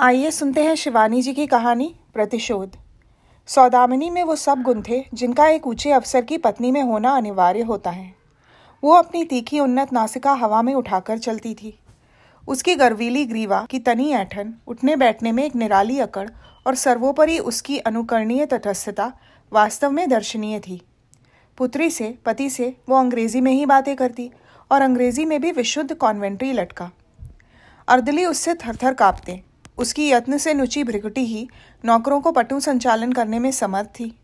आइए सुनते हैं शिवानी जी की कहानी प्रतिशोध सौदामिनी में वो सब गुण थे जिनका एक ऊंचे अफसर की पत्नी में होना अनिवार्य होता है वो अपनी तीखी उन्नत नासिका हवा में उठाकर चलती थी उसकी गर्वीली ग्रीवा की तनी ऐठन उठने बैठने में एक निराली अकड़ और सर्वोपरि उसकी अनुकरणीय तटस्थता वास्तव में दर्शनीय थी पुत्री से पति से वो अंग्रेजी में ही बातें करती और अंग्रेजी में भी विशुद्ध कॉन्वेंट्री लटका अर्दली उससे थरथर कांपते उसकी यत्न से नुची भ्रिकुटी ही नौकरों को पटु संचालन करने में समर्थ थी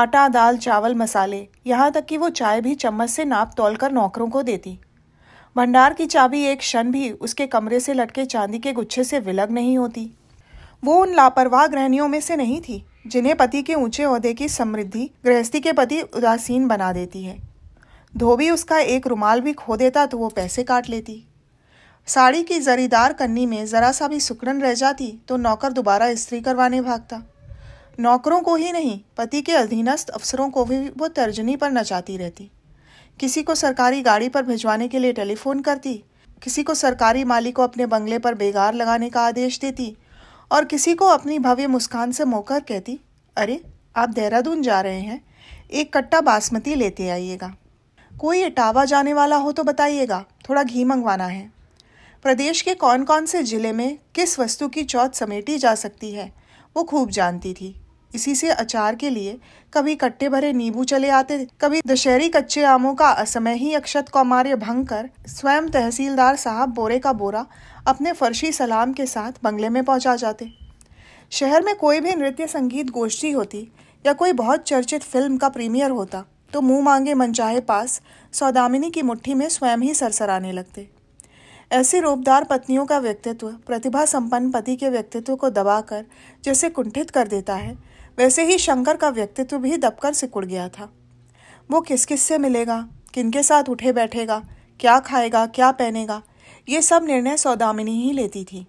आटा दाल चावल मसाले यहाँ तक कि वो चाय भी चम्मच से नाप तोल कर नौकरों को देती भंडार की चाबी एक क्षण भी उसके कमरे से लटके चांदी के गुच्छे से विलग नहीं होती वो उन लापरवाह गृहणियों में से नहीं थी जिन्हें पति के ऊंचे अहदे की समृद्धि गृहस्थी के पति उदासीन बना देती है धोबी उसका एक रुमाल भी खो देता तो वो पैसे काट लेती साड़ी की जरीदार कन्नी में ज़रा सा भी सुकड़न रह जाती तो नौकर दोबारा स्त्री करवाने भागता नौकरों को ही नहीं पति के अधीनस्थ अफसरों को भी वो तर्जनी पर नचाती रहती किसी को सरकारी गाड़ी पर भिजवाने के लिए टेलीफोन करती किसी को सरकारी माली को अपने बंगले पर बेगार लगाने का आदेश देती और किसी को अपनी भव्य मुस्कान से मोकर कहती अरे आप देहरादून जा रहे हैं एक कट्टा बासमती लेते आइएगा कोई इटावा जाने वाला हो तो बताइएगा थोड़ा घी मंगवाना है प्रदेश के कौन कौन से जिले में किस वस्तु की चौथ समेटी जा सकती है वो खूब जानती थी इसी से अचार के लिए कभी कट्टे भरे नींबू चले आते कभी दशहरी कच्चे आमों का असमय ही अक्षत कौमार्य भंग कर स्वयं तहसीलदार साहब बोरे का बोरा अपने फर्शी सलाम के साथ बंगले में पहुंचा जाते शहर में कोई भी नृत्य संगीत गोष्ठी होती या कोई बहुत चर्चित फिल्म का प्रीमियर होता तो मुंह मांगे मनचाहे पास सौदामिनी की मुट्ठी में स्वयं ही सरसराने लगते ऐसी रूपदार पत्नियों का व्यक्तित्व प्रतिभा संपन्न पति के व्यक्तित्व को दबाकर जैसे कुंठित कर देता है वैसे ही शंकर का व्यक्तित्व भी दबकर सिकुड़ गया था वो किस किस से मिलेगा किनके साथ उठे बैठेगा क्या खाएगा क्या पहनेगा ये सब निर्णय सौदामिनी ही लेती थी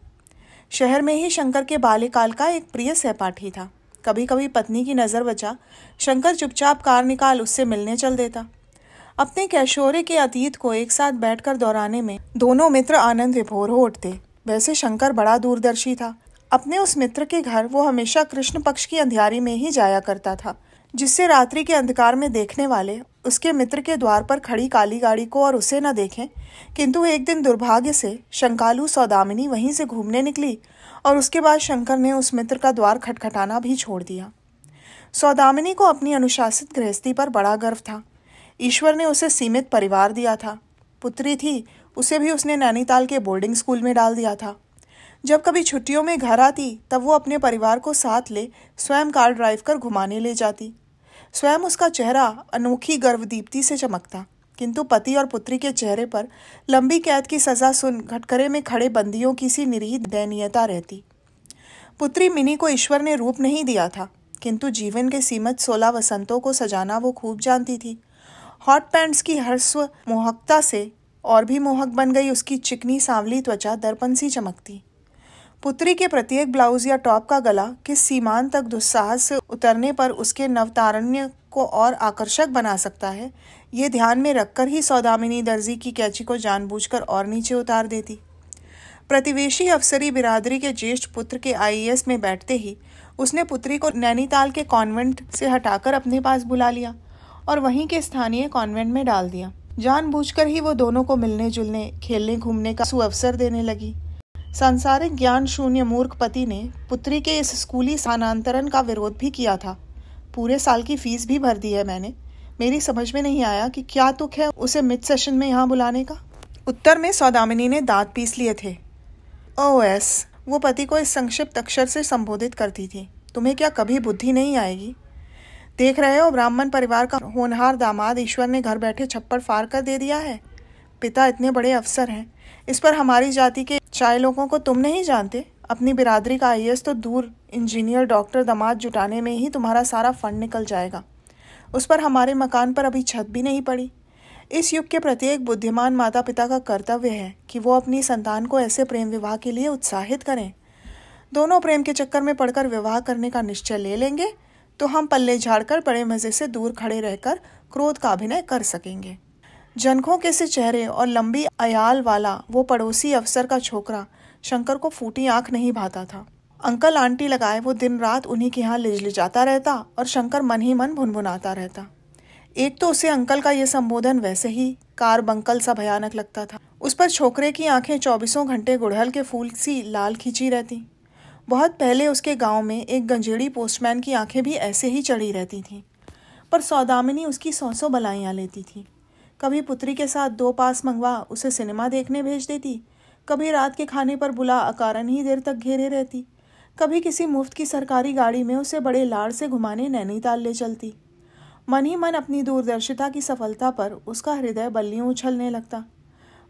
शहर में ही शंकर के बाल्यकाल का एक प्रिय सहपाठी था कभी कभी पत्नी की नज़र बचा शंकर चुपचाप कार निकाल उससे मिलने चल देता अपने कैशोरे के अतीत को एक साथ बैठकर दोहराने में दोनों मित्र आनंद विभोर हो उठते वैसे शंकर बड़ा दूरदर्शी था अपने उस मित्र के घर वो हमेशा कृष्ण पक्ष की अंधियारी में ही जाया करता था जिससे रात्रि के अंधकार में देखने वाले उसके मित्र के द्वार पर खड़ी काली गाड़ी को और उसे न देखें किंतु एक दिन दुर्भाग्य से शंकालु सौदामिनी वहीं से घूमने निकली और उसके बाद शंकर ने उस मित्र का द्वार खटखटाना भी छोड़ दिया सौदामिनी को अपनी अनुशासित गृहस्थी पर बड़ा गर्व था ईश्वर ने उसे सीमित परिवार दिया था पुत्री थी उसे भी उसने नैनीताल के बोर्डिंग स्कूल में डाल दिया था जब कभी छुट्टियों में घर आती तब वो अपने परिवार को साथ ले स्वयं कार ड्राइव कर घुमाने ले जाती स्वयं उसका चेहरा अनोखी गर्वदीप्ति से चमकता किंतु पति और पुत्री के चेहरे पर लंबी कैद की सज़ा सुन घटकरे में खड़े बंदियों की सी निरीह दयनीयता रहती पुत्री मिनी को ईश्वर ने रूप नहीं दिया था किंतु जीवन के सीमित सोलह वसंतों को सजाना वो खूब जानती थी हॉट पैंट्स की हर्स्व मोहकता से और भी मोहक बन गई उसकी चिकनी सांवली त्वचा दर्पण सी चमकती पुत्री के प्रत्येक ब्लाउज या टॉप का गला किस सीमान तक दुस्साहस से उतरने पर उसके नवतारण्य को और आकर्षक बना सकता है ये ध्यान में रखकर ही सौदामिनी दर्जी की कैची को जानबूझकर और नीचे उतार देती प्रतिवेशी अफसरी बिरादरी के ज्येष्ठ पुत्र के आईएएस में बैठते ही उसने पुत्री को नैनीताल के कॉन्वेंट से हटाकर अपने पास बुला लिया और वहीं के स्थानीय कॉन्वेंट में डाल दिया जानबूझकर ही वो दोनों को मिलने जुलने खेलने घूमने का सुअवसर देने लगी सांसारिक ज्ञान शून्य मूर्ख पति ने पुत्री के इस स्कूली स्थानांतरण का विरोध भी किया था पूरे साल की फीस भी भर दी है मैंने मेरी समझ में नहीं आया कि क्या तुख है उसे मिड सेशन में यहाँ बुलाने का उत्तर में सौदामिनी ने दांत पीस लिए थे ओ एस वो पति को इस संक्षिप्त अक्षर से संबोधित करती थी तुम्हें क्या कभी बुद्धि नहीं आएगी देख रहे हो ब्राह्मण परिवार का होनहार दामाद ईश्वर ने घर बैठे छप्पर फाड़ कर दे दिया है पिता इतने बड़े अफसर हैं इस पर हमारी जाति के चाय लोगों को तुम नहीं जानते अपनी बिरादरी का आई तो दूर इंजीनियर डॉक्टर दामाद जुटाने में ही तुम्हारा सारा फंड निकल जाएगा उस पर हमारे मकान पर अभी छत भी नहीं पड़ी इस युग के प्रत्येक बुद्धिमान माता पिता का कर्तव्य है कि वो अपनी संतान को ऐसे प्रेम विवाह के लिए उत्साहित करें दोनों प्रेम के चक्कर में पड़कर विवाह करने का निश्चय ले लेंगे तो हम पल्ले झाड़कर बड़े मज़े से दूर खड़े रहकर क्रोध का अभिनय कर सकेंगे जनखों के से चेहरे और लंबी अयाल वाला वो पड़ोसी अफसर का छोकरा शंकर को फूटी आंख नहीं भाता था अंकल आंटी लगाए वो दिन रात उन्हीं के यहाँ जाता रहता और शंकर मन ही मन भुनभुनाता रहता एक तो उसे अंकल का ये संबोधन वैसे ही कार बंकल सा भयानक लगता था उस पर छोकरे की आंखें चौबीसों घंटे गुड़हल के फूल सी लाल खींची रहती बहुत पहले उसके गांव में एक गंजेड़ी पोस्टमैन की आंखें भी ऐसे ही चढ़ी रहती थीं पर सौदामिनी उसकी सौ सौ बलाइयाँ लेती थी कभी पुत्री के साथ दो पास मंगवा उसे सिनेमा देखने भेज देती कभी रात के खाने पर बुला अकारण ही देर तक घेरे रहती कभी किसी मुफ्त की सरकारी गाड़ी में उसे बड़े लाड़ से घुमाने नैनीताल ले चलती मन ही मन अपनी दूरदर्शिता की सफलता पर उसका हृदय बल्लियों उछलने लगता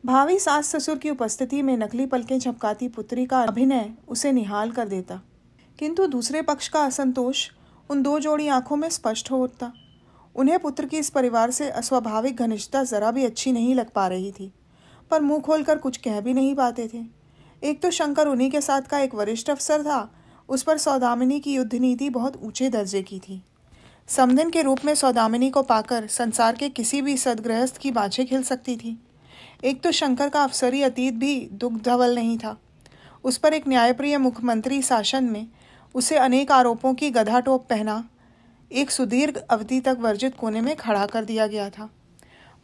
भावी सास ससुर की उपस्थिति में नकली पलकें झपकाती पुत्री का अभिनय उसे निहाल कर देता किंतु दूसरे पक्ष का असंतोष उन दो जोड़ी आंखों में स्पष्ट होता उन्हें पुत्र की इस परिवार से अस्वाभाविक घनिष्ठता जरा भी अच्छी नहीं लग पा रही थी पर मुंह खोलकर कुछ कह भी नहीं पाते थे एक तो शंकर उन्हीं के साथ का एक वरिष्ठ अफसर था उस पर सौदामिनी की युद्ध नीति बहुत ऊंचे दर्जे की थी समधन के रूप में सौदामिनी को पाकर संसार के किसी भी सदगृहस्थ की बाछे खिल सकती थी एक तो शंकर का अफसरी अतीत भी दुख धवल नहीं था उस पर एक न्यायप्रिय मुख्यमंत्री शासन में उसे अनेक आरोपों की गधा टोप पहना एक सुदीर्घ अवधि तक वर्जित कोने में खड़ा कर दिया गया था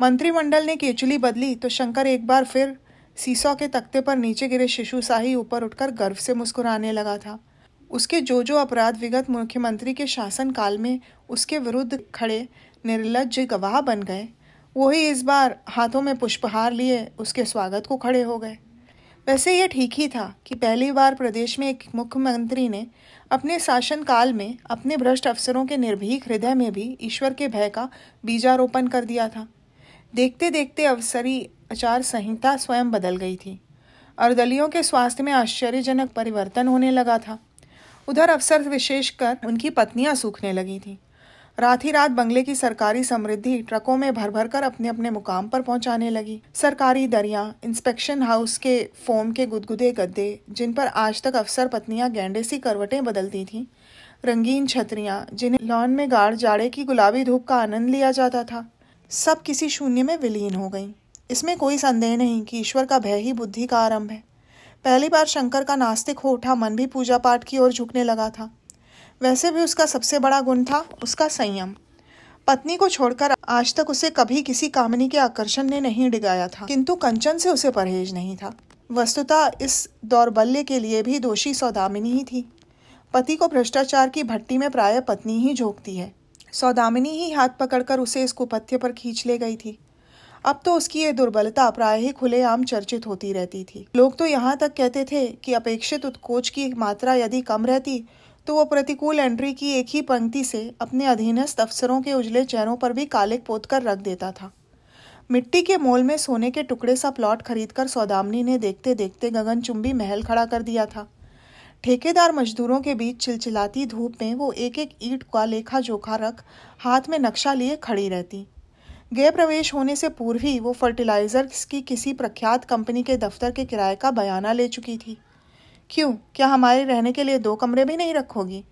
मंत्रिमंडल ने केचुली बदली तो शंकर एक बार फिर सीसॉ के तख्ते पर नीचे गिरे शिशु शाही ऊपर उठकर गर्व से मुस्कुराने लगा था उसके जो जो अपराध विगत मुख्यमंत्री के शासन काल में उसके विरुद्ध खड़े निर्लज गवाह बन गए वही इस बार हाथों में पुष्पहार लिए उसके स्वागत को खड़े हो गए वैसे ये ठीक ही था कि पहली बार प्रदेश में एक मुख्यमंत्री ने अपने शासनकाल में अपने भ्रष्ट अफसरों के निर्भीक हृदय में भी ईश्वर के भय का बीजारोपण कर दिया था देखते देखते अवसरी आचार संहिता स्वयं बदल गई थी अर्दलियों के स्वास्थ्य में आश्चर्यजनक परिवर्तन होने लगा था उधर अफसर विशेषकर उनकी पत्नियां सूखने लगी थीं रात ही रात बंगले की सरकारी समृद्धि ट्रकों में भर भर कर अपने अपने मुकाम पर पहुंचाने लगी सरकारी दरिया इंस्पेक्शन हाउस के फोम के गुदगुदे गद्दे जिन पर आज तक अफसर पत्नियां गेंडे सी करवटें बदलती थीं रंगीन छतरियां जिन्हें लॉन में गाढ़ जाड़े की गुलाबी धूप का आनंद लिया जाता था सब किसी शून्य में विलीन हो गई इसमें कोई संदेह नहीं कि ईश्वर का भय ही बुद्धि का आरंभ है पहली बार शंकर का नास्तिक हो उठा मन भी पूजा पाठ की ओर झुकने लगा था वैसे भी उसका सबसे बड़ा गुण था उसका संयम पत्नी को छोड़कर आज तक उसे कभी किसी कामनी के आकर्षण ने नहीं डिगाया था किंतु कंचन से उसे परहेज नहीं था वस्तुतः इस दौरबल्य के लिए भी दोषी सौदामिनी ही थी पति को भ्रष्टाचार की भट्टी में प्राय पत्नी ही झोंकती है सौदामिनी ही हाथ पकड़कर उसे इस कुपथ्य पर खींच ले गई थी अब तो उसकी ये दुर्बलता प्राय ही खुलेआम चर्चित होती रहती थी लोग तो यहाँ तक कहते थे कि अपेक्षित उत्कोच की मात्रा यदि कम रहती तो वो प्रतिकूल एंट्री की एक ही पंक्ति से अपने अधीनस्थ अफसरों के उजले चेहरों पर भी कालिक पोत कर रख देता था मिट्टी के मोल में सोने के टुकड़े सा प्लॉट खरीदकर सौदामनी ने देखते देखते गगनचुंबी महल खड़ा कर दिया था ठेकेदार मजदूरों के बीच चिलचिलाती धूप में वो एक एक ईट का लेखा जोखा रख हाथ में नक्शा लिए खड़ी रहती गृह प्रवेश होने से पूर्व ही वो फर्टिलाइजर्स की किसी प्रख्यात कंपनी के दफ्तर के किराए का बयाना ले चुकी थी क्यों क्या हमारे रहने के लिए दो कमरे भी नहीं रखोगी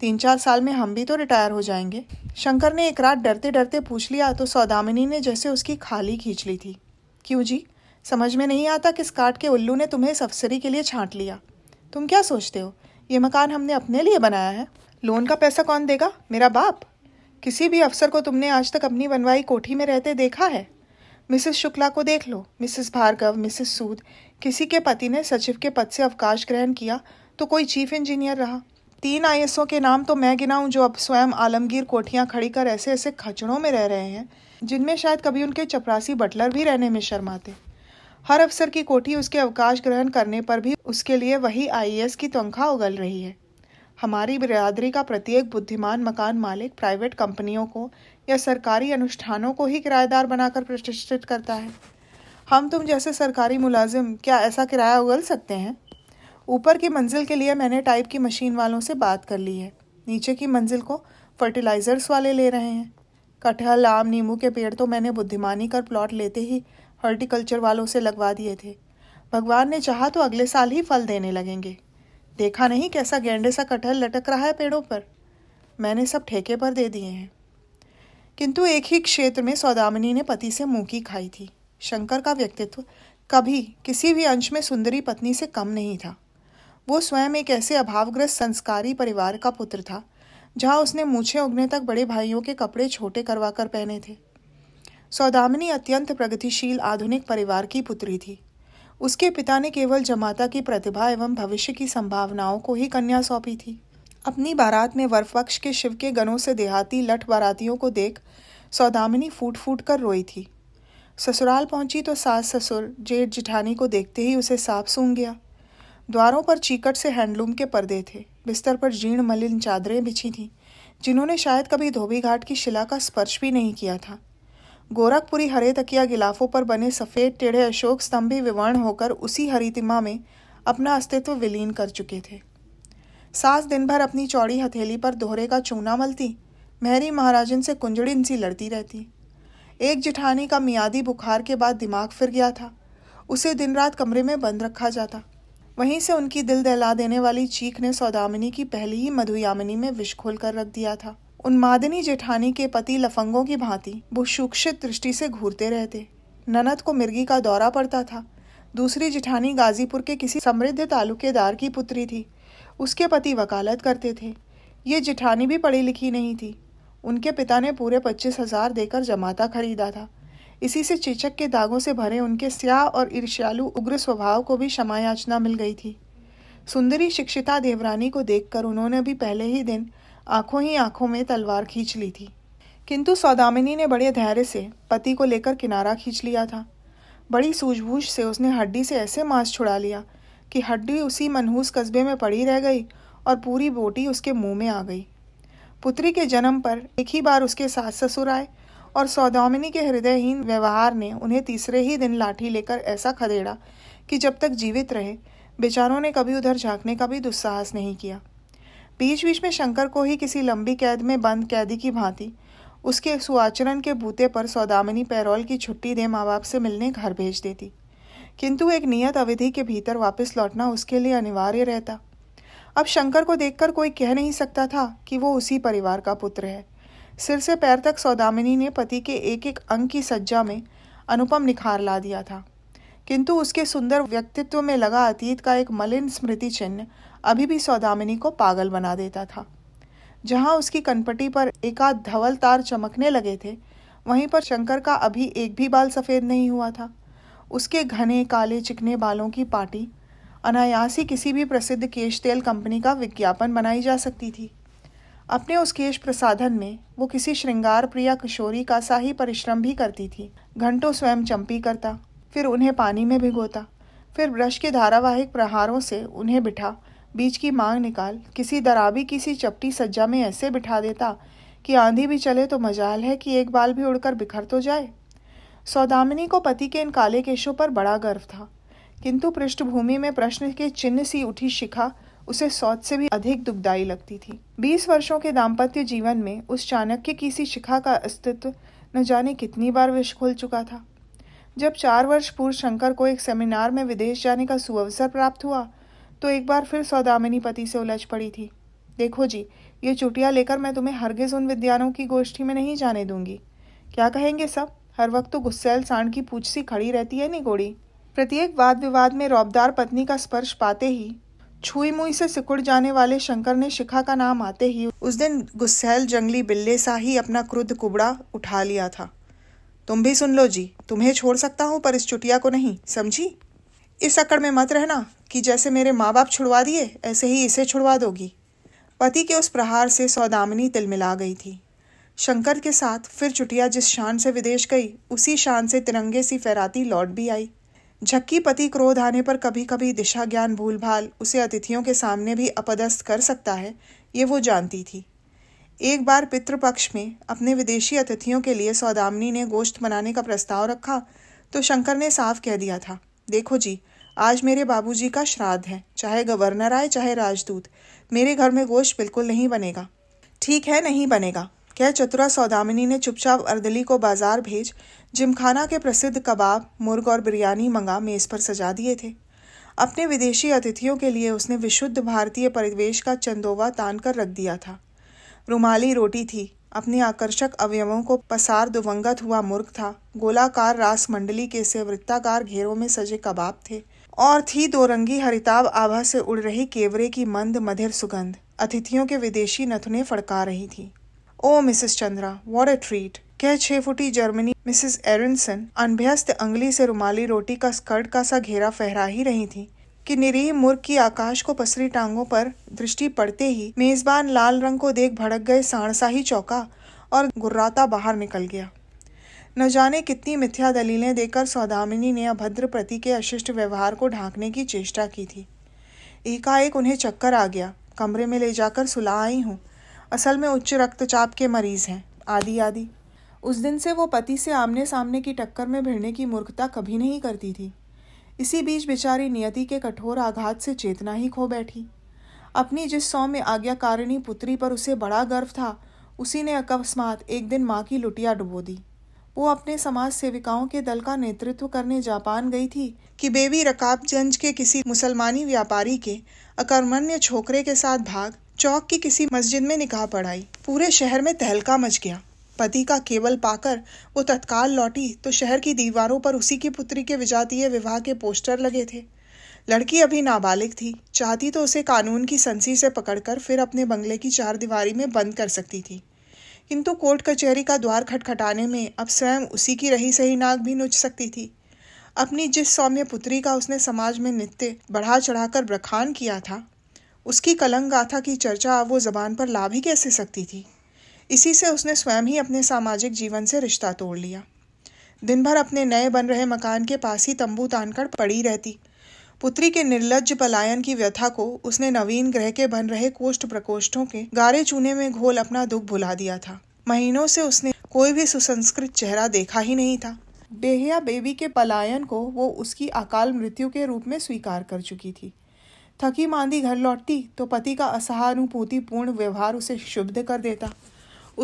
तीन चार साल में हम भी तो रिटायर हो जाएंगे शंकर ने एक रात डरते डरते पूछ लिया तो सौदामिनी ने जैसे उसकी खाली खींच ली थी क्यों जी समझ में नहीं आता किस काट के उल्लू ने तुम्हें इस के लिए छांट लिया तुम क्या सोचते हो ये मकान हमने अपने लिए बनाया है लोन का पैसा कौन देगा मेरा बाप किसी भी अफसर को तुमने आज तक अपनी बनवाई कोठी में रहते देखा है मिसेस शुक्ला को देख लो मिसेस भार्गव मिसेस सूद किसी के पति ने सचिव के पद से अवकाश ग्रहण किया तो कोई चीफ इंजीनियर रहा तीन आई के नाम तो मैं गिनाऊं जो अब स्वयं आलमगीर कोठियां खड़ी कर ऐसे ऐसे खचड़ों में रह रहे हैं जिनमें शायद कभी उनके चपरासी बटलर भी रहने में शर्माते हर अफसर की कोठी उसके अवकाश ग्रहण करने पर भी उसके लिए वही आईएएस की तनख्वाह उगल रही है हमारी बिरादरी का प्रत्येक बुद्धिमान मकान मालिक प्राइवेट कंपनियों को या सरकारी अनुष्ठानों को ही किराएदार बनाकर प्रतिष्ठित करता है हम तुम जैसे सरकारी मुलाजिम क्या ऐसा किराया उगल सकते हैं ऊपर की मंजिल के लिए मैंने टाइप की मशीन वालों से बात कर ली है नीचे की मंजिल को फर्टिलाइज़र्स वाले ले रहे हैं कटहल आम नींबू के पेड़ तो मैंने बुद्धिमानी कर प्लॉट लेते ही हॉर्टिकल्चर वालों से लगवा दिए थे भगवान ने चाहा तो अगले साल ही फल देने लगेंगे देखा नहीं कैसा गेंडे सा कटहल लटक रहा है पेड़ों पर मैंने सब ठेके पर दे दिए हैं किंतु एक ही क्षेत्र में सौदामिनी ने पति से मुंह की खाई थी शंकर का व्यक्तित्व कभी किसी भी अंश में सुंदरी पत्नी से कम नहीं था वो स्वयं एक ऐसे अभावग्रस्त संस्कारी परिवार का पुत्र था जहाँ उसने मूछे उगने तक बड़े भाइयों के कपड़े छोटे करवा कर पहने थे सौदामिनी अत्यंत प्रगतिशील आधुनिक परिवार की पुत्री थी उसके पिता ने केवल जमाता की प्रतिभा एवं भविष्य की संभावनाओं को ही कन्या सौंपी थी अपनी बारात में वरपक्ष के शिव के गनों से देहाती लठ बारातियों को देख सौदामिनी फूट फूट कर रोई थी ससुराल पहुंची तो सास ससुर जेठ जिठानी को देखते ही उसे साफ सूंघ गया द्वारों पर चीकट से हैंडलूम के पर्दे थे बिस्तर पर जीर्ण मलिन चादरें बिछी थीं जिन्होंने शायद कभी धोबी घाट की शिला का स्पर्श भी नहीं किया था गोरखपुरी हरे तकिया गिलाफों पर बने सफ़ेद टेढ़े अशोक स्तंभ भी विवर्ण होकर उसी हरितिमा में अपना अस्तित्व विलीन कर चुके थे सास दिन भर अपनी चौड़ी हथेली पर दोहरे का चूना मलती मेहरी महाराजन से कुंजड़िन सी लड़ती रहती एक जिठानी का मियादी बुखार के बाद दिमाग फिर गया था उसे दिन रात कमरे में बंद रखा जाता वहीं से उनकी दिल दहला देने वाली चीख ने सौदामिनी की पहली ही मधुयामिनी में विष खोल कर रख दिया था उन्मादिनी जेठानी के पति लफंगों की भांति बुशुक्षित दृष्टि से घूरते रहते ननद को मिर्गी का दौरा पड़ता था दूसरी जिठानी गाजीपुर के किसी समृद्ध तालुकेदार की पुत्री थी उसके पति वकालत करते थे ये जिठानी भी पढ़ी लिखी नहीं थी उनके पिता ने पूरे पच्चीस हजार देकर जमाता खरीदा था इसी से चेचक के दागों से भरे उनके स्याह और ईर्ष्यालु उग्र स्वभाव को भी क्षमा याचना मिल गई थी सुंदरी शिक्षिता देवरानी को देखकर उन्होंने भी पहले ही दिन आंखों ही आंखों में तलवार खींच ली थी किंतु सौदामिनी ने बड़े धैर्य से पति को लेकर किनारा खींच लिया था बड़ी सूझबूझ से उसने हड्डी से ऐसे मांस छुड़ा लिया कि हड्डी उसी मनहूस कस्बे में पड़ी रह गई और पूरी बोटी उसके मुंह में आ गई पुत्री के जन्म पर एक ही बार उसके सास ससुर आए और सौदामिनी के हृदयहीन व्यवहार ने उन्हें तीसरे ही दिन लाठी लेकर ऐसा खदेड़ा कि जब तक जीवित रहे बेचारों ने कभी उधर झांकने का भी दुस्साहस नहीं किया बीच बीच में शंकर को ही किसी लंबी कैद में बंद कैदी की भांति उसके सुआचरण के बूते पर सौदामिनी पैरोल की छुट्टी दे माँ बाप से मिलने घर भेज देती किंतु एक नियत अवधि के भीतर वापस लौटना उसके लिए अनिवार्य रहता अब शंकर को देखकर कोई कह नहीं सकता था कि वो उसी परिवार का पुत्र है सिर से पैर तक सौदामिनी ने पति के एक एक अंग की सज्जा में अनुपम निखार ला दिया था किंतु उसके सुंदर व्यक्तित्व में लगा अतीत का एक मलिन स्मृति चिन्ह अभी भी सौदामिनी को पागल बना देता था जहाँ उसकी कनपटी पर एकाध धवल तार चमकने लगे थे वहीं पर शंकर का अभी एक भी बाल सफ़ेद नहीं हुआ था उसके घने काले चिकने बालों की पार्टी अनायास ही किसी भी प्रसिद्ध केश तेल कंपनी का विज्ञापन बनाई जा सकती थी अपने उस केश प्रसाधन में वो किसी श्रृंगार प्रिया किशोरी का सा ही परिश्रम भी करती थी घंटों स्वयं चंपी करता फिर उन्हें पानी में भिगोता फिर ब्रश के धारावाहिक प्रहारों से उन्हें बिठा बीच की मांग निकाल किसी दराबी किसी चपटी सज्जा में ऐसे बिठा देता कि आंधी भी चले तो मजाल है कि एक बाल भी उड़कर बिखर तो जाए सौदामिनी को पति के इन काले केशों पर बड़ा गर्व था किंतु पृष्ठभूमि में प्रश्न के चिन्ह सी उठी शिखा उसे सौत से भी अधिक दुखदायी लगती थी बीस वर्षों के दाम्पत्य जीवन में उस चाणक्य की सी शिखा का अस्तित्व न जाने कितनी बार विष खोल चुका था जब चार वर्ष पूर्व शंकर को एक सेमिनार में विदेश जाने का सुअवसर प्राप्त हुआ तो एक बार फिर सौदामिनी पति से उलझ पड़ी थी देखो जी ये चुटिया लेकर मैं तुम्हें हरगिज उन विद्यानों की गोष्ठी में नहीं जाने दूंगी क्या कहेंगे सब हर वक्त तो गुस्सेल सांड की पूछ सी खड़ी रहती है निगोड़ी प्रत्येक वाद विवाद में रौबदार पत्नी का स्पर्श पाते ही छुई मुई से सिकुड़ जाने वाले शंकर ने शिखा का नाम आते ही उस दिन गुस्सेल जंगली बिल्ले सा ही अपना क्रुद्ध कुबड़ा उठा लिया था तुम भी सुन लो जी तुम्हें छोड़ सकता हूँ पर इस चुटिया को नहीं समझी इस अकड़ में मत रहना कि जैसे मेरे माँ बाप छुड़वा दिए ऐसे ही इसे छुड़वा दोगी पति के उस प्रहार से सौदामिनी तिलमिला गई थी शंकर के साथ फिर चुटिया जिस शान से विदेश गई उसी शान से तिरंगे सी फहराती लौट भी आई झक्की पति क्रोध आने पर कभी कभी दिशा ज्ञान भूलभाल उसे अतिथियों के सामने भी अपदस्थ कर सकता है ये वो जानती थी एक बार पितृपक्ष में अपने विदेशी अतिथियों के लिए सौदामनी ने गोश्त बनाने का प्रस्ताव रखा तो शंकर ने साफ कह दिया था देखो जी आज मेरे बाबूजी का श्राद्ध है चाहे गवर्नर आए चाहे राजदूत मेरे घर में गोश्त बिल्कुल नहीं बनेगा ठीक है नहीं बनेगा कह चतुरा सौदामिनी ने चुपचाप अर्दली को बाजार भेज जिमखाना के प्रसिद्ध कबाब मुर्ग और बिरयानी मंगा मेज़ पर सजा दिए थे अपने विदेशी अतिथियों के लिए उसने विशुद्ध भारतीय परिवेश का चंदोवा तान कर रख दिया था रुमाली रोटी थी अपने आकर्षक अवयवों को पसार दुवंगत हुआ मुर्ग था गोलाकार रास मंडली के से वृत्ताकार घेरों में सजे कबाब थे और थी दो रंगी हरिताब आभा से उड़ रही केवरे की मंद मधिर सुगंध अतिथियों के विदेशी नथुने फड़का रही थी oh Mrs Chandra what a treat क्या छह फुटी जर्मनी मिसेस एरनसन अनभ्यस्त अंगली से रुमाली रोटी का स्कर्ट का सा घेरा फहरा ही रही थी कि निरीह मुर्ग की आकाश को पसरी टांगों पर दृष्टि पड़ते ही मेजबान लाल रंग को देख भड़क गए साणसा ही चौका और गुर्राता बाहर निकल गया न जाने कितनी मिथ्या दलीलें देकर सौदामिनी ने अभद्र प्रति के अशिष्ट व्यवहार को ढांकने की चेष्टा की थी एकाएक उन्हें चक्कर आ गया कमरे में ले जाकर सुला आई हूँ असल में उच्च रक्तचाप के मरीज़ हैं आदि आदि उस दिन से वो पति से आमने सामने की टक्कर में भिड़ने की मूर्खता कभी नहीं करती थी इसी बीच बेचारी नियति के कठोर आघात से चेतना ही खो बैठी अपनी जिस सौ में आज्ञाकारिणी पुत्री पर उसे बड़ा गर्व था उसी ने अकस्मात एक दिन माँ की लुटिया डुबो दी वो अपने समाज सेविकाओं के दल का नेतृत्व करने जापान गई थी कि बेबी रकाबगंज के किसी मुसलमानी व्यापारी के अकर्मण्य छोकरे के साथ भाग चौक की किसी मस्जिद में निकाह पढ़ाई पूरे शहर में तहलका मच गया पति का केवल पाकर वो तत्काल लौटी तो शहर की दीवारों पर उसी की पुत्री के विजातीय विवाह के पोस्टर लगे थे लड़की अभी नाबालिग थी चाहती तो उसे कानून की संसी से पकड़कर फिर अपने बंगले की चार दीवारी में बंद कर सकती थी किंतु कोर्ट कचहरी का द्वार खटखटाने में अब स्वयं उसी की रही सही नाक भी नुच सकती थी अपनी जिस सौम्य पुत्री का उसने समाज में नित्य बढ़ा चढ़ाकर ब्रखान किया था उसकी कलंग गाथा की चर्चा वो ज़बान पर ला भी कैसे सकती थी इसी से उसने स्वयं ही अपने सामाजिक जीवन से रिश्ता तोड़ लिया दिन भर अपने नए बन रहे मकान के पास ही तंबू तानकर पड़ी रहती पुत्री के निर्लज पलायन की व्यथा को उसने नवीन ग्रह के बन रहे कोष्ठ प्रकोष्ठों के गारे चूने में घोल अपना दुख भुला दिया था महीनों से उसने कोई भी सुसंस्कृत चेहरा देखा ही नहीं था बेहिया बेबी के पलायन को वो उसकी अकाल मृत्यु के रूप में स्वीकार कर चुकी थी थकी मांदी घर लौटती तो पति का असहानुभूतिपूर्ण व्यवहार उसे क्षुब्ध कर देता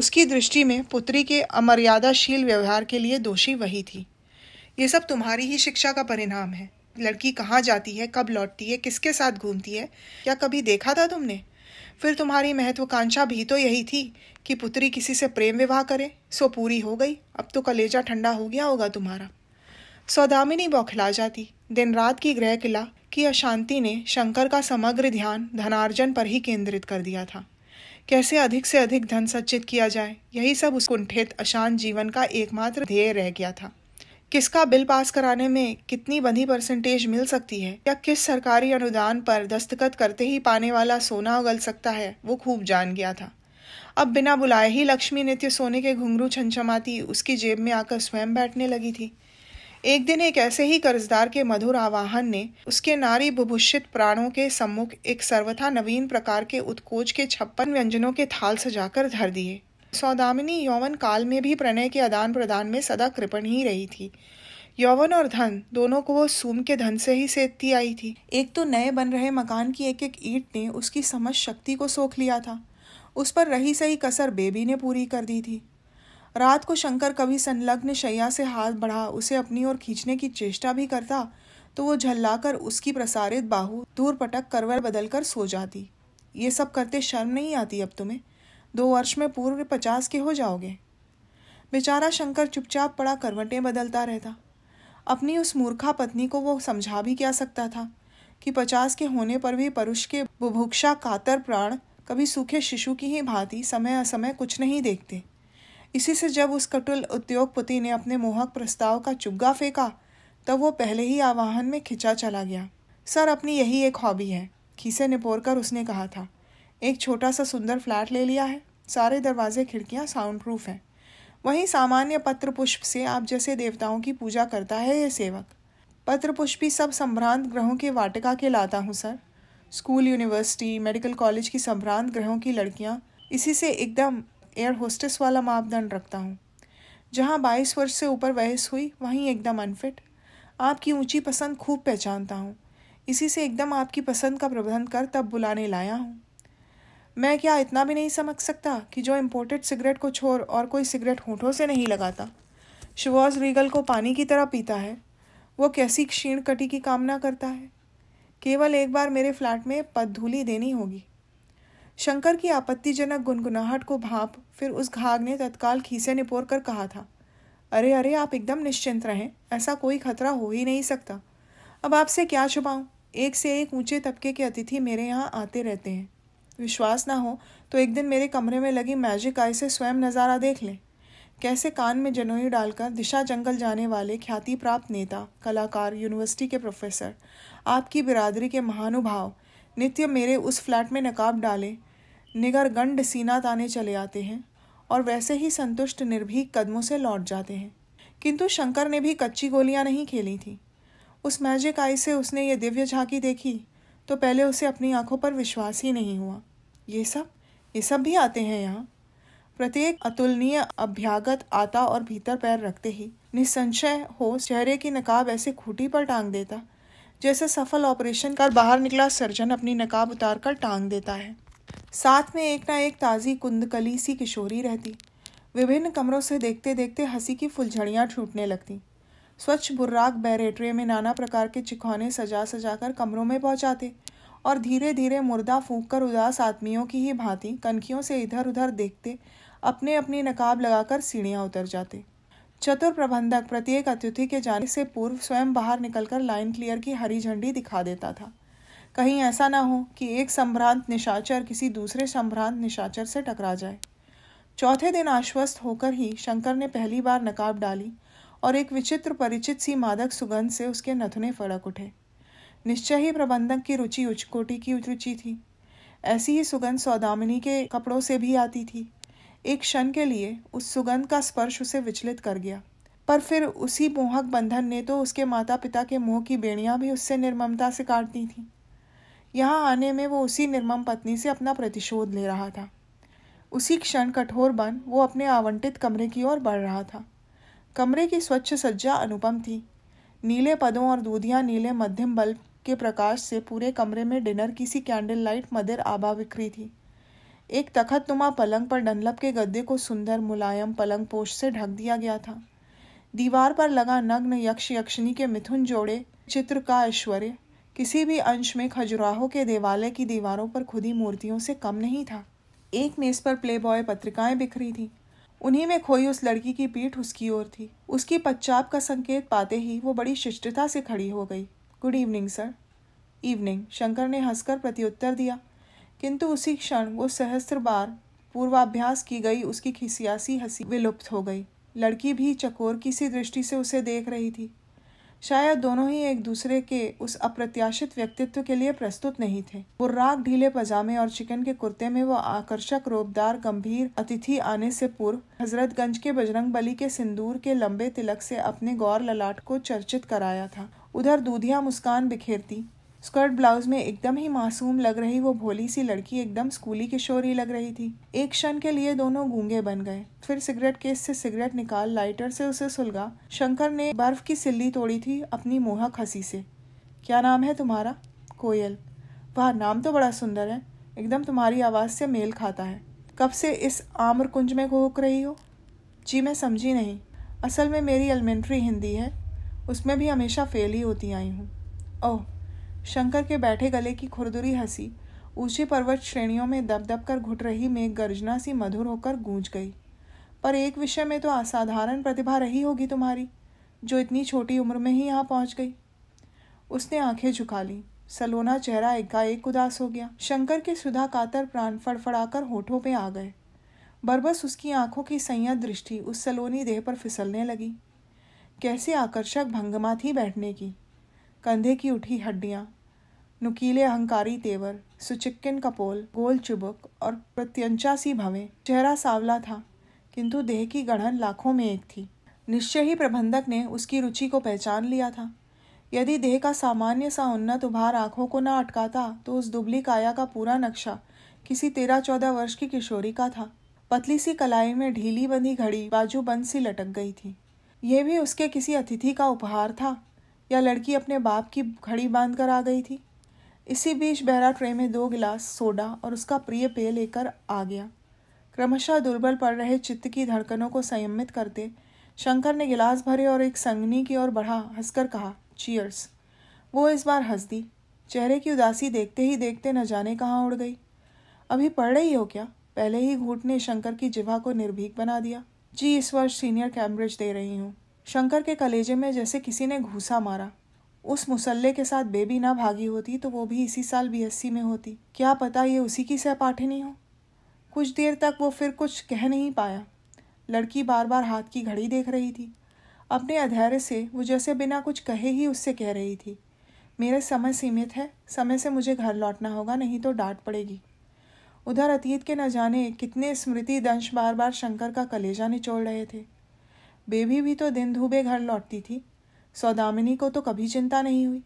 उसकी दृष्टि में पुत्री के अमर्यादाशील व्यवहार के लिए दोषी वही थी ये सब तुम्हारी ही शिक्षा का परिणाम है लड़की कहाँ जाती है कब लौटती है किसके साथ घूमती है क्या कभी देखा था तुमने फिर तुम्हारी महत्वाकांक्षा भी तो यही थी कि पुत्री किसी से प्रेम विवाह करे सो पूरी हो गई अब तो कलेजा ठंडा हो गया होगा तुम्हारा सौदामिनी बौखला जाती दिन रात की ग्रह किला की अशांति ने शंकर का समग्र ध्यान धनार्जन पर ही केंद्रित कर दिया था कैसे अधिक से अधिक धन सचित किया जाए यही सब उस कुंठित अशांत जीवन का एकमात्र ध्येय रह गया था किसका बिल पास कराने में कितनी बंधी परसेंटेज मिल सकती है या किस सरकारी अनुदान पर दस्तखत करते ही पाने वाला सोना उगल सकता है वो खूब जान गया था अब बिना बुलाए ही लक्ष्मी नित्य सोने के घुंघरू छनछमाती उसकी जेब में आकर स्वयं बैठने लगी थी एक दिन एक ऐसे ही कर्जदार के मधुर आवाहन ने उसके नारी बुभुषित प्राणों के सम्मुख एक सर्वथा नवीन प्रकार के उत्कोच के छप्पन व्यंजनों के थाल सजाकर धर दिए सौदामिनी यौवन काल में भी प्रणय के आदान प्रदान में सदा कृपण ही रही थी यौवन और धन दोनों को वो सूम के धन से ही सेती आई थी एक तो नए बन रहे मकान की एक एक ईट ने उसकी समझ शक्ति को सोख लिया था उस पर रही सही कसर बेबी ने पूरी कर दी थी रात को शंकर कभी संलग्न शैया से हाथ बढ़ा उसे अपनी ओर खींचने की चेष्टा भी करता तो वो झल्लाकर उसकी प्रसारित बाहु दूर पटक करवर बदलकर सो जाती ये सब करते शर्म नहीं आती अब तुम्हें दो वर्ष में पूर्व पचास के हो जाओगे बेचारा शंकर चुपचाप पड़ा करवटें बदलता रहता अपनी उस मूर्खा पत्नी को वो समझा भी क्या सकता था कि पचास के होने पर भी परुष के बुभुक्षा कातर प्राण कभी सूखे शिशु की ही भांति समय असमय कुछ नहीं देखते इसी से जब उस कटुल उद्योगपति ने अपने मोहक प्रस्ताव का चुग्गा फेंका तब वो पहले ही आवाहन में खिंचा चला गया सर अपनी यही एक हॉबी है खीसे निपोर कर उसने कहा था एक छोटा सा सुंदर फ्लैट ले लिया है सारे दरवाजे खिड़कियाँ साउंड प्रूफ हैं वहीं सामान्य पत्र पुष्प से आप जैसे देवताओं की पूजा करता है ये सेवक पत्र पुष्पी सब संभ्रांत ग्रहों के वाटिका के लाता हूँ sir school university medical college की संभ्रांत ग्रहों की लड़कियाँ इसी से एकदम एयर होस्टेस वाला मापदंड रखता हूँ जहाँ बाईस वर्ष से ऊपर वयस हुई वहीं एकदम अनफिट आपकी ऊंची पसंद खूब पहचानता हूँ इसी से एकदम आपकी पसंद का प्रबंध कर तब बुलाने लाया हूँ मैं क्या इतना भी नहीं समझ सकता कि जो इम्पोर्टेड सिगरेट को छोड़ और कोई सिगरेट होठों से नहीं लगाता शिवाज रीगल को पानी की तरह पीता है वो कैसी क्षीण कटी की कामना करता है केवल एक बार मेरे फ्लैट में पद धूली देनी होगी शंकर की आपत्तिजनक गुनगुनाहट को भाप फिर उस घाघ ने तत्काल खीसे निपोर कर कहा था अरे अरे आप एकदम निश्चिंत रहें ऐसा कोई खतरा हो ही नहीं सकता अब आपसे क्या छुपाऊं एक से एक ऊंचे तबके के अतिथि मेरे यहाँ आते रहते हैं विश्वास ना हो तो एक दिन मेरे कमरे में लगी मैजिक आई से स्वयं नज़ारा देख लें कैसे कान में जनोई डालकर दिशा जंगल जाने वाले ख्याति प्राप्त नेता कलाकार यूनिवर्सिटी के प्रोफेसर आपकी बिरादरी के महानुभाव नित्य मेरे उस फ्लैट में नकाब डालें निगरगंड सीना ताने चले आते हैं और वैसे ही संतुष्ट निर्भीक कदमों से लौट जाते हैं किंतु शंकर ने भी कच्ची गोलियां नहीं खेली थी उस मैजिक आई से उसने ये दिव्य झांकी देखी तो पहले उसे अपनी आंखों पर विश्वास ही नहीं हुआ ये सब ये सब भी आते हैं यहाँ प्रत्येक अतुलनीय अभ्यागत आता और भीतर पैर रखते ही निसंशय हो चेहरे की नकाब ऐसे खूटी पर टांग देता जैसे सफल ऑपरेशन कर बाहर निकला सर्जन अपनी नकाब उतार कर टांग देता है साथ में एक ना एक ताज़ी कुंदकली सी किशोरी रहती विभिन्न कमरों से देखते देखते हंसी की फुलझड़ियाँ छूटने लगती स्वच्छ बुर्राक बैरेटरे में नाना प्रकार के चिखौने सजा सजा कर कमरों में पहुँचाते और धीरे धीरे मुर्दा फूक कर उदास आदमियों की ही भांति कनखियों से इधर उधर देखते अपने अपने नकाब लगाकर सीढ़ियाँ उतर जाते चतुर प्रबंधक प्रत्येक अतिथि के जाने से पूर्व स्वयं बाहर निकलकर लाइन क्लियर की हरी झंडी दिखा देता था कहीं ऐसा ना हो कि एक संभ्रांत निशाचर किसी दूसरे संभ्रांत निशाचर से टकरा जाए चौथे दिन आश्वस्त होकर ही शंकर ने पहली बार नकाब डाली और एक विचित्र परिचित सी मादक सुगंध से उसके नथुने फड़क उठे निश्चय ही प्रबंधक की रुचि उचकोटी की रुचि थी ऐसी ही सुगंध सौदामिनी के कपड़ों से भी आती थी एक क्षण के लिए उस सुगंध का स्पर्श उसे विचलित कर गया पर फिर उसी मोहक बंधन ने तो उसके माता पिता के मोह की बेड़ियाँ भी उससे निर्ममता से काट दी थीं यहाँ आने में वो उसी निर्मम पत्नी से अपना प्रतिशोध ले रहा था उसी क्षण कठोर बन वो अपने आवंटित कमरे की ओर बढ़ रहा था कमरे की स्वच्छ सज्जा अनुपम थी नीले पदों और दूधिया नीले मध्यम बल्ब के प्रकाश से पूरे कमरे में डिनर की सी कैंडल लाइट मदिर आभा बिखरी थी एक तखतनुमा पलंग पर डनलप के गद्दे को सुंदर मुलायम पलंग पोष से ढक दिया गया था दीवार पर लगा नग्न यक्ष यक्षिणी के मिथुन जोड़े चित्र का ऐश्वर्य किसी भी अंश में खजुराहो के देवालय की दीवारों पर खुदी मूर्तियों से कम नहीं था एक मेज पर प्लेबॉय पत्रिकाएं बिखरी थीं उन्हीं में खोई उस लड़की की पीठ उसकी ओर थी उसकी पच्चाप का संकेत पाते ही वो बड़ी शिष्टता से खड़ी हो गई good evening sir evening Shankar ने हंसकर प्रत्युत्तर दिया किंतु उसी क्षण वो सहस्त्र बार पूर्वाभ्यास की गई उसकी खिसियासी हंसी विलुप्त हो गई लड़की भी चकोर किसी दृष्टि से उसे देख रही थी शायद दोनों ही एक दूसरे के उस अप्रत्याशित व्यक्तित्व के लिए प्रस्तुत नहीं थे बुर्राक ढीले पजामे और चिकन के कुर्ते में वो आकर्षक रोबदार गंभीर अतिथि आने से पूर्व हजरतगंज के बजरंग बली के सिंदूर के लंबे तिलक से अपने गौर ललाट को चर्चित कराया था उधर दूधिया मुस्कान बिखेरती स्कर्ट ब्लाउज में एकदम ही मासूम लग रही वो भोली सी लड़की एकदम स्कूली किशोरी लग रही थी एक क्षण के लिए दोनों गूंगे बन गए फिर सिगरेट केस से सिगरेट निकाल लाइटर से उसे सुलगा शंकर ने बर्फ की सिल्ली तोड़ी थी अपनी मोहक हंसी से क्या नाम है तुम्हारा कोयल वाह नाम तो बड़ा सुंदर है एकदम तुम्हारी आवाज़ से मेल खाता है कब से इस आम्र कुंज में घोक रही हो जी मैं समझी नहीं असल में मेरी एलिमेंट्री हिंदी है उसमें भी हमेशा फेल ही होती आई हूँ ओह शंकर के बैठे गले की खुरदुरी हंसी ऊंचे पर्वत श्रेणियों में दब दब कर घुट रही मेघ गर्जना सी मधुर होकर गूंज गई पर एक विषय में तो असाधारण प्रतिभा रही होगी तुम्हारी जो इतनी छोटी उम्र में ही यहाँ पहुँच गई उसने आंखें झुका ली सलोना चेहरा एकाएक उदास हो गया शंकर के सुधा कातर प्राण फड़फड़ाकर होठों पे आ गए बरबस उसकी आंखों की संयत दृष्टि उस सलोनी देह पर फिसलने लगी कैसी आकर्षक भंगमा थी बैठने की कंधे की उठी हड्डियाँ नुकीले अहंकारी तेवर सुचिक्किन कपोल गोल चुबुक और प्रत्यंचा सी भवें चेहरा सावला था किंतु देह की गढ़न लाखों में एक थी निश्चय ही प्रबंधक ने उसकी रुचि को पहचान लिया था यदि देह का सामान्य सा उन्नत उभार आंखों को ना अटकाता तो उस दुबली काया का पूरा नक्शा किसी तेरह चौदह वर्ष की किशोरी का था पतली सी कलाई में ढीली बंधी घड़ी बाजू बंद सी लटक गई थी यह भी उसके किसी अतिथि का उपहार था या लड़की अपने बाप की घड़ी बांध कर आ गई थी इसी बीच बहरा ट्रे में दो गिलास सोडा और उसका प्रिय पेय लेकर आ गया क्रमशः दुर्बल पड़ रहे चित्त की धड़कनों को संयमित करते शंकर ने गिलास भरे और एक संगनी की ओर बढ़ा हंसकर कहा चीयर्स वो इस बार हंस दी चेहरे की उदासी देखते ही देखते न जाने कहाँ उड़ गई अभी पढ़ रही हो क्या पहले ही घूट ने शंकर की जिभा को निर्भीक बना दिया जी इस वर्ष सीनियर कैम्ब्रिज दे रही हूँ शंकर के कलेजे में जैसे किसी ने घूसा मारा उस मुसल्ले के साथ बेबी ना भागी होती तो वो भी इसी साल बीएससी में होती क्या पता ये उसी की सहपाठिनी हो कुछ देर तक वो फिर कुछ कह नहीं पाया लड़की बार बार हाथ की घड़ी देख रही थी अपने अधैर्य से वो जैसे बिना कुछ कहे ही उससे कह रही थी मेरे समय सीमित है समय से मुझे घर लौटना होगा नहीं तो डांट पड़ेगी उधर अतीत के न जाने कितने स्मृति दंश बार बार शंकर का कलेजा निचोड़ रहे थे बेबी भी तो दिन धूबे घर लौटती थी सौदामिनी को तो कभी चिंता नहीं हुई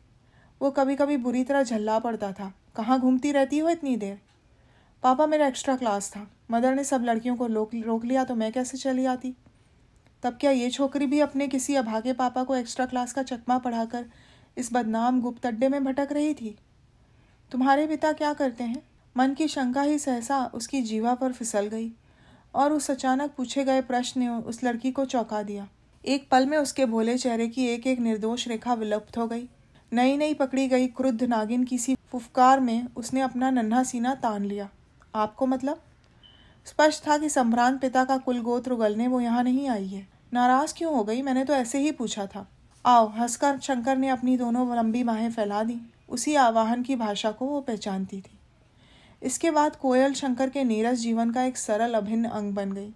वो कभी कभी बुरी तरह झल्ला पड़ता था कहाँ घूमती रहती हो इतनी देर पापा मेरा एक्स्ट्रा क्लास था मदर ने सब लड़कियों को रोक रोक लिया तो मैं कैसे चली आती तब क्या ये छोकरी भी अपने किसी अभागे पापा को एक्स्ट्रा क्लास का चकमा पढ़ाकर इस बदनाम गुप्त अड्डे में भटक रही थी तुम्हारे पिता क्या करते हैं मन की शंका ही सहसा उसकी जीवा पर फिसल गई और उस अचानक पूछे गए प्रश्न ने उस लड़की को चौंका दिया एक पल में उसके भोले चेहरे की एक एक निर्दोष रेखा विलुप्त हो गई नई नई पकड़ी गई क्रुद्ध नागिन की सी फुफकार में उसने अपना नन्हा सीना तान लिया आपको मतलब स्पष्ट था कि संभ्रांत पिता का कुल गोत्र उगलने वो यहाँ नहीं आई है नाराज क्यों हो गई मैंने तो ऐसे ही पूछा था आओ हंसकर शंकर ने अपनी दोनों लंबी बाहें फैला दी उसी आवाहन की भाषा को वो पहचानती थी इसके बाद कोयल शंकर के नीरस जीवन का एक सरल अभिन्न अंग बन गई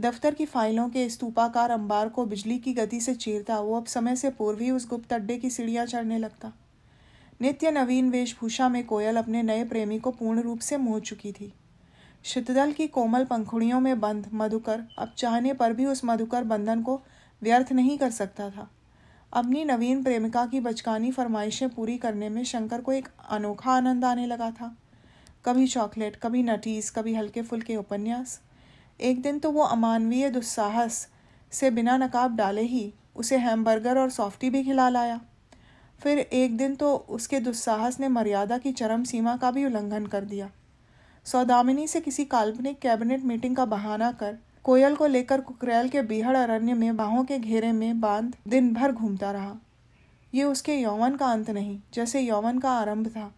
दफ्तर की फाइलों के स्तूपाकार अंबार को बिजली की गति से चीरता वो अब समय से पूर्व ही उस गुप्त अड्डे की सीढ़ियाँ चढ़ने लगता नित्य नवीन वेशभूषा में कोयल अपने नए प्रेमी को पूर्ण रूप से मोह चुकी थी शीतदल की कोमल पंखुड़ियों में बंद मधुकर अब चाहने पर भी उस मधुकर बंधन को व्यर्थ नहीं कर सकता था अपनी नवीन प्रेमिका की बचकानी फरमाइशें पूरी करने में शंकर को एक अनोखा आनंद आने लगा था कभी चॉकलेट कभी नटीज कभी हल्के फुल्के उपन्यास एक दिन तो वो अमानवीय दुस्साहस से बिना नकाब डाले ही उसे हैमबर्गर और सॉफ्टी भी खिला लाया फिर एक दिन तो उसके दुस्साहस ने मर्यादा की चरम सीमा का भी उल्लंघन कर दिया सौदामिनी से किसी काल्पनिक कैबिनेट मीटिंग का बहाना कर कोयल को लेकर कुकरैल के बीहड़ अरण्य में बाहों के घेरे में बांध दिन भर घूमता रहा ये उसके यौवन का अंत नहीं जैसे यौवन का आरंभ था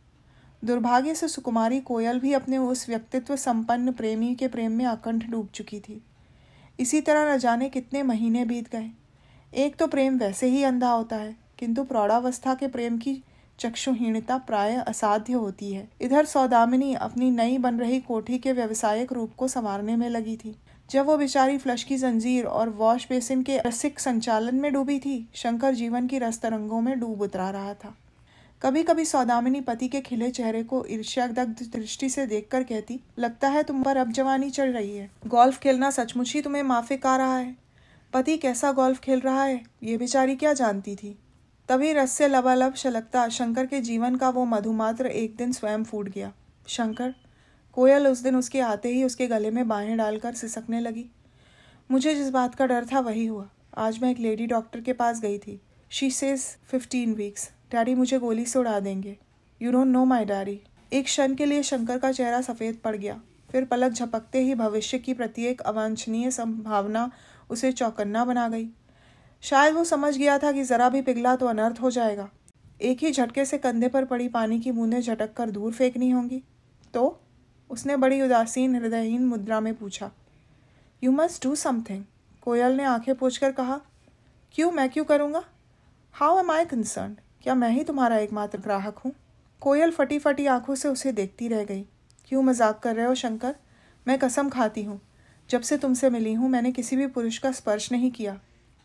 दुर्भाग्य से सुकुमारी कोयल भी अपने उस व्यक्तित्व संपन्न प्रेमी के प्रेम में आकंठ डूब चुकी थी इसी तरह न जाने कितने महीने बीत गए एक तो प्रेम वैसे ही अंधा होता है किंतु प्रौढ़ावस्था के प्रेम की चक्षुहीनता प्राय असाध्य होती है इधर सौदामिनी अपनी नई बन रही कोठी के व्यवसायिक रूप को संवारने में लगी थी जब वो बेचारी फ्लश की जंजीर और वॉश बेसिन के रसिक संचालन में डूबी थी शंकर जीवन की रस तरंगों में डूब उतरा रहा था कभी कभी सौदामिनी पति के खिले चेहरे को ईर्ष्यादग्ध दृष्टि से देखकर कहती लगता है तुम पर अब जवानी चढ़ रही है गोल्फ खेलना सचमुच ही तुम्हें माफिक आ रहा है पति कैसा गोल्फ खेल रहा है ये बेचारी क्या जानती थी तभी रस से लबालब शलकता शंकर के जीवन का वो मधुमात्र एक दिन स्वयं फूट गया शंकर कोयल उस दिन उसके आते ही उसके गले में बाहें डालकर सिसकने लगी मुझे जिस बात का डर था वही हुआ आज मैं एक लेडी डॉक्टर के पास गई थी she says fifteen weeks daddy मुझे गोली से उड़ा देंगे you don't know my daddy एक क्षण के लिए शंकर का चेहरा सफ़ेद पड़ गया फिर पलक झपकते ही भविष्य की प्रत्येक अवांछनीय संभावना उसे चौकन्ना बना गई शायद वो समझ गया था कि ज़रा भी पिघला तो अनर्थ हो जाएगा एक ही झटके से कंधे पर पड़ी पानी की बूंदें झटक कर दूर फेंकनी होंगी तो उसने बड़ी उदासीन हृदयहीन मुद्रा में पूछा you must do something Koyal ने आंखें पूछ कहा क्यों मैं क्यों करूँगा हाउ एम आई कंसर्न क्या मैं ही तुम्हारा एकमात्र ग्राहक हूँ कोयल फटी फटी आंखों से उसे देखती रह गई क्यों मजाक कर रहे हो शंकर मैं कसम खाती हूँ जब से तुमसे मिली हूँ मैंने किसी भी पुरुष का स्पर्श नहीं किया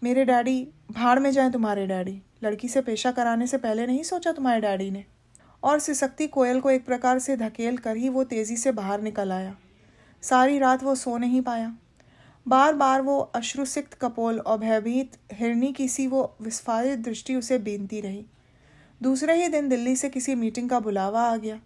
मेरे डैडी भाड़ में जाएं तुम्हारे डैडी लड़की से पेशा कराने से पहले नहीं सोचा तुम्हारे डैडी ने और सिसकती कोयल को एक प्रकार से धकेल कर ही वो तेज़ी से बाहर निकल आया सारी रात वो सो नहीं पाया बार बार वो अश्रुसिक्त कपोल और भयभीत हिरनी की सी वो विस्फारित दृष्टि उसे बीनती रही दूसरे ही दिन दिल्ली से किसी मीटिंग का बुलावा आ गया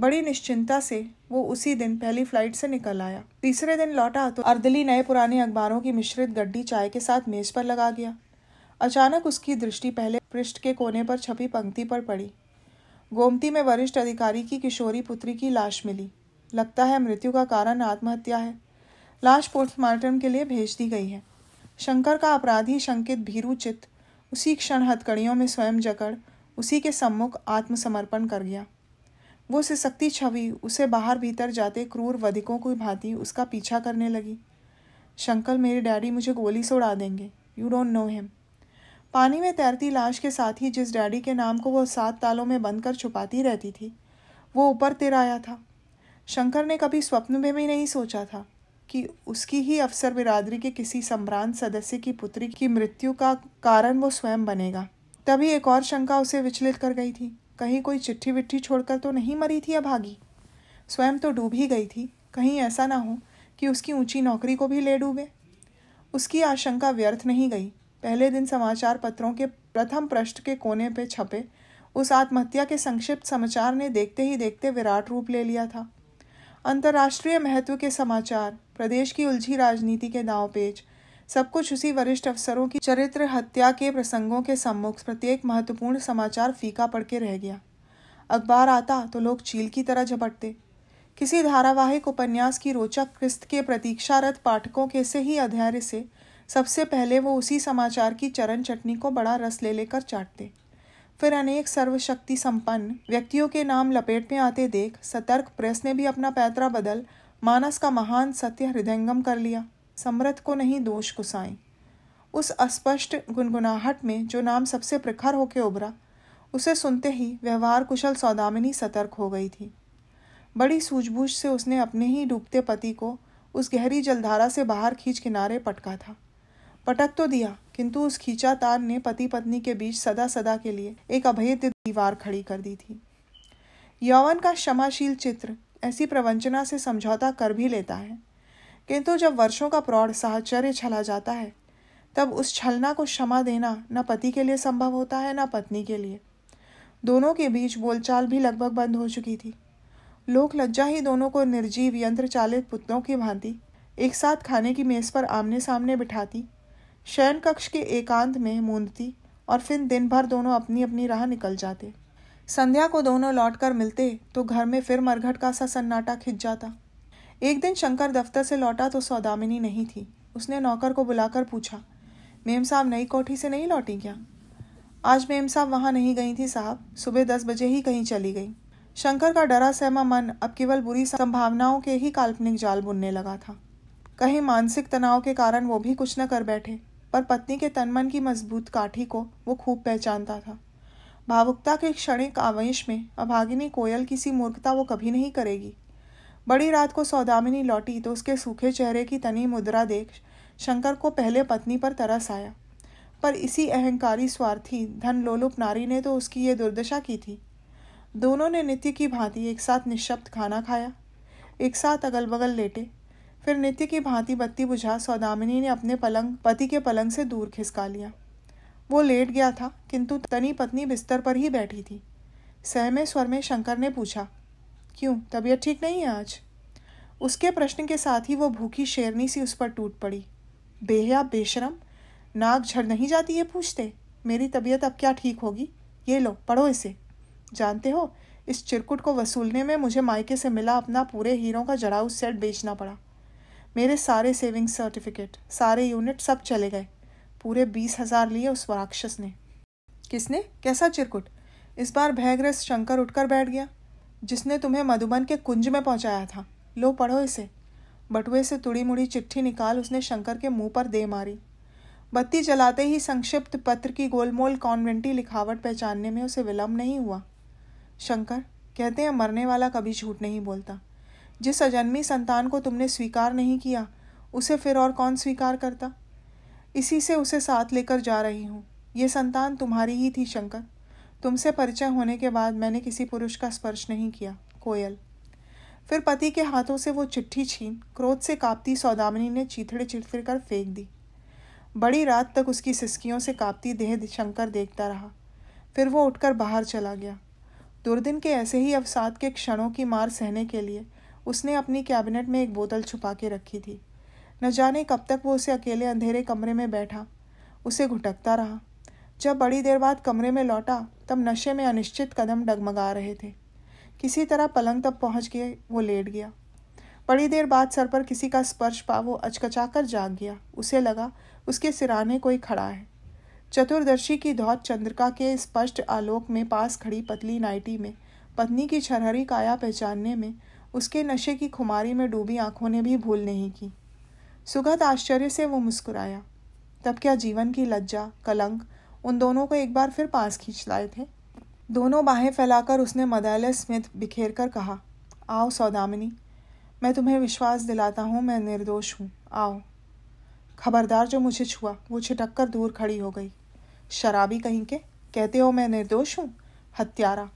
बड़ी निश्चिंता से वो उसी दिन पहली फ्लाइट से निकल आया तीसरे दिन लौटा तो अर्दली नए पुराने अखबारों की मिश्रित गड्डी चाय के साथ मेज पर लगा गया अचानक उसकी दृष्टि पहले पृष्ठ के कोने पर छपी पंक्ति पर पड़ी गोमती में वरिष्ठ अधिकारी की किशोरी पुत्री की लाश मिली लगता है मृत्यु का कारण आत्महत्या है लाश पोस्टमार्टम के लिए भेज दी गई है शंकर का अपराधी शंकित भीरू उसी क्षण हथकड़ियों में स्वयं जकड़ उसी के सम्मुख आत्मसमर्पण कर गया वो सशक्ति छवि उसे बाहर भीतर जाते क्रूर वधिकों की भांति उसका पीछा करने लगी शंकल मेरे डैडी मुझे गोली से उड़ा देंगे यू डोंट नो हिम पानी में तैरती लाश के साथ ही जिस डैडी के नाम को वो सात तालों में बंद कर छुपाती रहती थी वो ऊपर तिर आया था शंकर ने कभी स्वप्न में भी नहीं सोचा था कि उसकी ही अफसर बिरादरी के किसी सम्रांत सदस्य की पुत्री की मृत्यु का कारण वो स्वयं बनेगा तभी एक और शंका उसे विचलित कर गई थी कहीं कोई चिट्ठी विट्ठी छोड़कर तो नहीं मरी थी या भागी स्वयं तो डूब ही गई थी कहीं ऐसा ना हो कि उसकी ऊंची नौकरी को भी ले डूबे उसकी आशंका व्यर्थ नहीं गई पहले दिन समाचार पत्रों के प्रथम पृष्ठ के कोने पर छपे उस आत्महत्या के संक्षिप्त समाचार ने देखते ही देखते विराट रूप ले लिया था अंतर्राष्ट्रीय महत्व के समाचार प्रदेश की उलझी राजनीति के दाव पेज सब कुछ उसी वरिष्ठ अफसरों की चरित्र हत्या के प्रसंगों के सम्मुख प्रत्येक महत्वपूर्ण समाचार फीका पड़ के रह गया अखबार आता तो लोग चील की तरह झपटते किसी धारावाहिक उपन्यास की रोचक किस्त के प्रतीक्षारत पाठकों के से ही अधैर्य से सबसे पहले वो उसी समाचार की चरण चटनी को बड़ा रस ले लेकर चाटते फिर अनेक सर्वशक्ति संपन्न व्यक्तियों के नाम लपेट में आते देख सतर्क प्रेस ने भी अपना पैतरा बदल मानस का महान सत्य हृदयंगम कर लिया समृत को नहीं दोष कुसाएं उस अस्पष्ट गुनगुनाहट में जो नाम सबसे प्रखर होकर उभरा उसे सुनते ही व्यवहार कुशल सौदामिनी सतर्क हो गई थी बड़ी सूझबूझ से उसने अपने ही डूबते पति को उस गहरी जलधारा से बाहर खींच किनारे पटका था पटक तो दिया किंतु उस खींचा तार ने पति पत्नी के बीच सदा सदा के लिए एक अभेद्य दीवार खड़ी कर दी थी यौवन का क्षमाशील चित्र ऐसी प्रवंचना से समझौता कर भी लेता है किंतु जब वर्षों का प्रौढ़ साहचर्य छला जाता है तब उस छलना को क्षमा देना न पति के लिए संभव होता है न पत्नी के लिए दोनों के बीच बोलचाल भी लगभग बंद हो चुकी थी लोक लज्जा ही दोनों को निर्जीव यंत्र चालित पुतलों की भांति एक साथ खाने की मेज़ पर आमने सामने बिठाती शयन कक्ष के एकांत में मूंदती और फिर दिन भर दोनों अपनी अपनी राह निकल जाते संध्या को दोनों लौटकर मिलते तो घर में फिर मरघट का सा सन्नाटा खिंच जाता एक दिन शंकर दफ्तर से लौटा तो सौदामिनी नहीं थी उसने नौकर को बुलाकर पूछा मेम साहब नई कोठी से नहीं लौटी क्या आज मेम साहब वहाँ नहीं गई थी साहब सुबह दस बजे ही कहीं चली गई शंकर का डरा सहमा मन अब केवल बुरी संभावनाओं के ही काल्पनिक जाल बुनने लगा था कहीं मानसिक तनाव के कारण वो भी कुछ न कर बैठे पर पत्नी के तनमन की मजबूत काठी को वो खूब पहचानता था भावुकता के क्षणिक आवेश में अभागिनी कोयल की सी मूर्खता वो कभी नहीं करेगी बड़ी रात को सौदामिनी लौटी तो उसके सूखे चेहरे की तनी मुद्रा देख शंकर को पहले पत्नी पर तरस आया पर इसी अहंकारी स्वार्थी धन लोलुप नारी ने तो उसकी ये दुर्दशा की थी दोनों ने नित्य की भांति एक साथ निशब्द खाना खाया एक साथ अगल बगल लेटे फिर नित्य की भांति बत्ती बुझा सौदामिनी ने अपने पलंग पति के पलंग से दूर खिसका लिया वो लेट गया था किंतु तनी पत्नी बिस्तर पर ही बैठी थी सहमे स्वर में शंकर ने पूछा क्यों तबीयत ठीक नहीं है आज उसके प्रश्न के साथ ही वो भूखी शेरनी सी उस पर टूट पड़ी बेहया बेशरम नाक झड़ नहीं जाती ये पूछते मेरी तबीयत अब क्या ठीक होगी ये लो पढ़ो इसे जानते हो इस चिरकुट को वसूलने में मुझे मायके से मिला अपना पूरे हीरों का जड़ाऊ सेट बेचना पड़ा मेरे सारे सेविंग सर्टिफिकेट सारे यूनिट सब चले गए पूरे बीस हजार लिए उस वराक्षस ने किसने कैसा चिरकुट इस बार भयग्रस्त शंकर उठकर बैठ गया जिसने तुम्हें मधुबन के कुंज में पहुंचाया था लो पढ़ो इसे बटुए से तुड़ी मुड़ी चिट्ठी निकाल उसने शंकर के मुंह पर दे मारी बत्ती जलाते ही संक्षिप्त पत्र की गोलमोल कॉन्वेंटी लिखावट पहचानने में उसे विलम्ब नहीं हुआ शंकर कहते हैं मरने वाला कभी झूठ नहीं बोलता जिस अजन्मी संतान को तुमने स्वीकार नहीं किया उसे फिर और कौन स्वीकार करता इसी से उसे साथ लेकर जा रही हूँ ये संतान तुम्हारी ही थी शंकर तुमसे परिचय होने के बाद मैंने किसी पुरुष का स्पर्श नहीं किया कोयल फिर पति के हाथों से वो चिट्ठी छीन क्रोध से कांपती सौदामिनी ने चीथड़े चिथड़े कर फेंक दी बड़ी रात तक उसकी सिस्कियों से कांपती देह शंकर देखता रहा फिर वो उठकर बाहर चला गया दुर्दिन के ऐसे ही अवसाद के क्षणों की मार सहने के लिए उसने अपनी कैबिनेट में एक बोतल छुपा के रखी थी न जाने कब तक वो उसे अकेले अंधेरे कमरे में बैठा उसे घुटकता रहा जब बड़ी देर बाद कमरे में लौटा तब नशे में अनिश्चित कदम डगमगा रहे थे किसी तरह पलंग तक पहुंच गए वो लेट गया बड़ी देर बाद सर पर किसी का स्पर्श पा वो अचकचाकर जाग गया उसे लगा उसके सिराने कोई खड़ा है चतुर्दशी की धौत चंद्रिका के स्पष्ट आलोक में पास खड़ी पतली नाइटी में पत्नी की छरहरी काया पहचानने में उसके नशे की खुमारी में डूबी आंखों ने भी भूल नहीं की सुगत आश्चर्य से वो मुस्कुराया तब क्या जीवन की लज्जा कलंक उन दोनों को एक बार फिर पास खींच लाए थे दोनों बाहें फैलाकर उसने मदायल स्मित बिखेर कर कहा आओ सौदामिनी मैं तुम्हें विश्वास दिलाता हूँ मैं निर्दोष हूँ आओ खबरदार जो मुझे छुआ वो छिटक कर दूर खड़ी हो गई शराबी कहीं के कहते हो मैं निर्दोष हूँ हत्यारा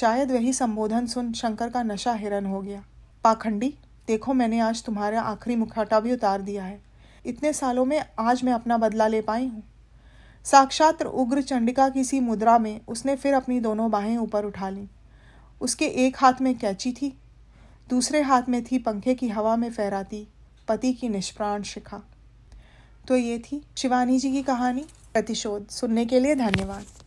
शायद वही संबोधन सुन शंकर का नशा हिरन हो गया पाखंडी देखो मैंने आज तुम्हारा आखिरी मुखौटा भी उतार दिया है इतने सालों में आज मैं अपना बदला ले पाई हूँ साक्षात उग्र चंडिका की सी मुद्रा में उसने फिर अपनी दोनों बाहें ऊपर उठा लीं उसके एक हाथ में कैची थी दूसरे हाथ में थी पंखे की हवा में फहराती पति की निष्प्राण शिखा तो ये थी शिवानी जी की कहानी प्रतिशोध सुनने के लिए धन्यवाद